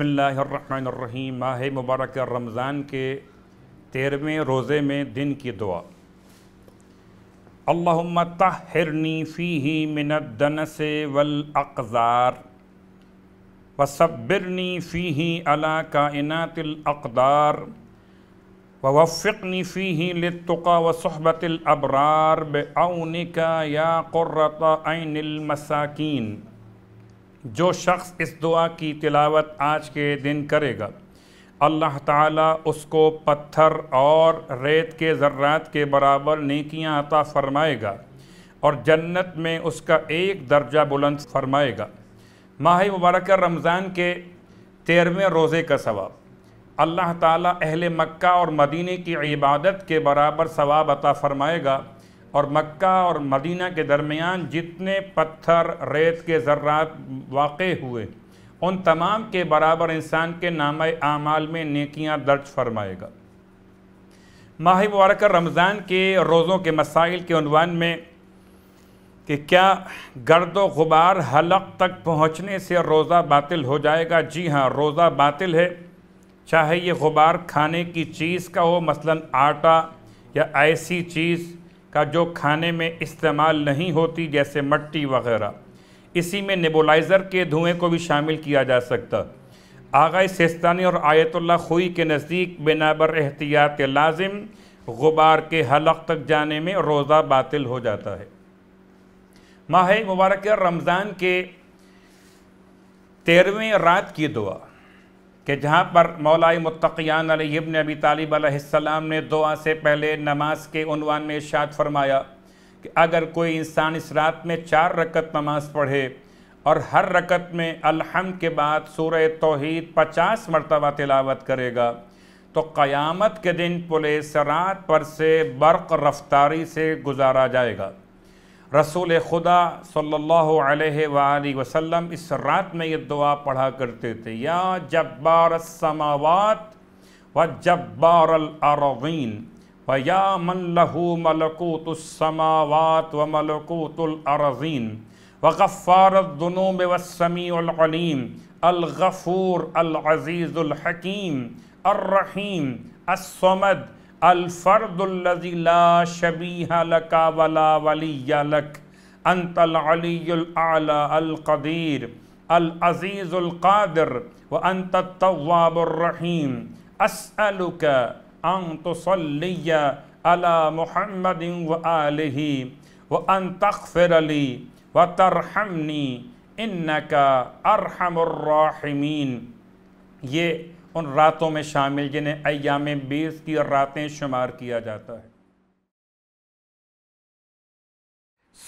बसमीम माह मुबारक रमज़ान के तेरहवें रोज़े में दिन की दुआ अल्लाम तहरनी फ़ी ही दन से वलअार वसब्बरनी फ़ी ही अला का कायनातलअदार वफ़नी फ़ी ही लतुका व सहबतलबरार का या क़ुर्रत आइनमसाकिन जो शख्स इस दुआ की तिलावत आज के दिन करेगा अल्लाह ताला उसको पत्थर और रेत के ज़र्रात के बराबर नेकियां अता फ़रमाएगा और जन्नत में उसका एक दर्जा बुलंद फरमाएगा माह मुबारक रमज़ान के तेरहवें रोज़े का सवाब अल्लाह ताला अहल मक्का और मदीने की इबादत के बराबर सवाब अता फ़रमाएगा और मक्का और मदीना के दरमियान जितने पत्थर रेत के ज़र्रात वाक़ हुए उन तमाम के बराबर इंसान के नाम आमाल में नेकियां दर्ज फरमाएगा माह मुबारक रमज़ान के रोज़ों के मसाइल के अनवान में कि क्या गर्द गुबार हलक तक पहुँचने से रोज़ा बातिल हो जाएगा जी हाँ रोज़ा बातिल है चाहे ये गुबार खाने की चीज़ का हो मसलन आटा या ऐसी चीज़ का जो खाने में इस्तेमाल नहीं होती जैसे मट्टी वगैरह इसी में नेबोलाइज़र के धुएँ को भी शामिल किया जा सकता आगा सेस्तानी और आयतुल्ला खुई के नज़दीक बिनाबर एहतियात लाजिम गुबार के हलक तक जाने में रोज़ा बातिल हो जाता है माह मुबारक रमज़ान के तेरहवें रात की दुआ कि जहाँ पर मौलाई मुतक़ियान अबन अबी आसमाम ने दुआ से पहले नमाज के उनवान में इशात फरमाया कि अगर कोई इंसान इस रात में चार रकत नमाज पढ़े और हर रकत में अलहम के बाद सूर तोहद पचास मरतबा तिलावत करेगा तो क़यामत के दिन पुलिस रात पर से बर्क रफ्तारी से गुजारा जाएगा रसूल खुदा सल्लल्लाहु अलैहि वसल्लम इस रात में ये दुआ पढ़ा करते थे या जब्बार व जब्बार अरवीन व या मन लहू मलकूतमावत व मलकूतरवीन व गफ़ारदनूब वसमीम अलगफ़ूर अलज़ीज़ुलहकीम अर्रहीम असमद अलफ़र्दुल्ला शबी लका वला वली अलअज़ीज़ुल्क़ादर व अनतवाबरहीम असअलुक अन तसलिया अला मुहम्मद व आलही व अन तखफिर अली व तरहमनी इन्नका अरहमर्राहिमीन ये उन रातों में शामिल जिन्हें अयाम बीस की और रातें शुमार किया जाता है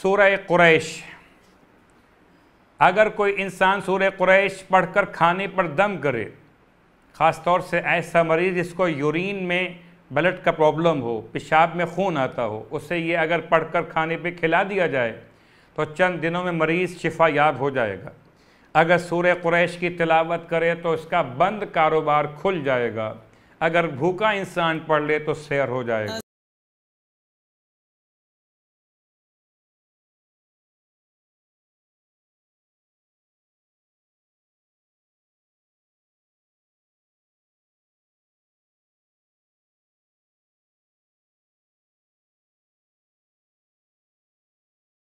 सूर्य कुरैश अगर कोई इंसान सूर्य कुरैश पढ़कर खाने पर दम करे ख़ास तौर से ऐसा मरीज़ जिसको यूरिन में ब्लड का प्रॉब्लम हो पेशाब में खून आता हो उसे ये अगर पढ़कर खाने पे खिला दिया जाए तो चंद दिनों में मरीज़ शिफा याब हो जाएगा अगर सूर्य कुरैश की तिलावत करे तो इसका बंद कारोबार खुल जाएगा अगर भूखा इंसान पढ़ ले तो शेयर हो जाएगा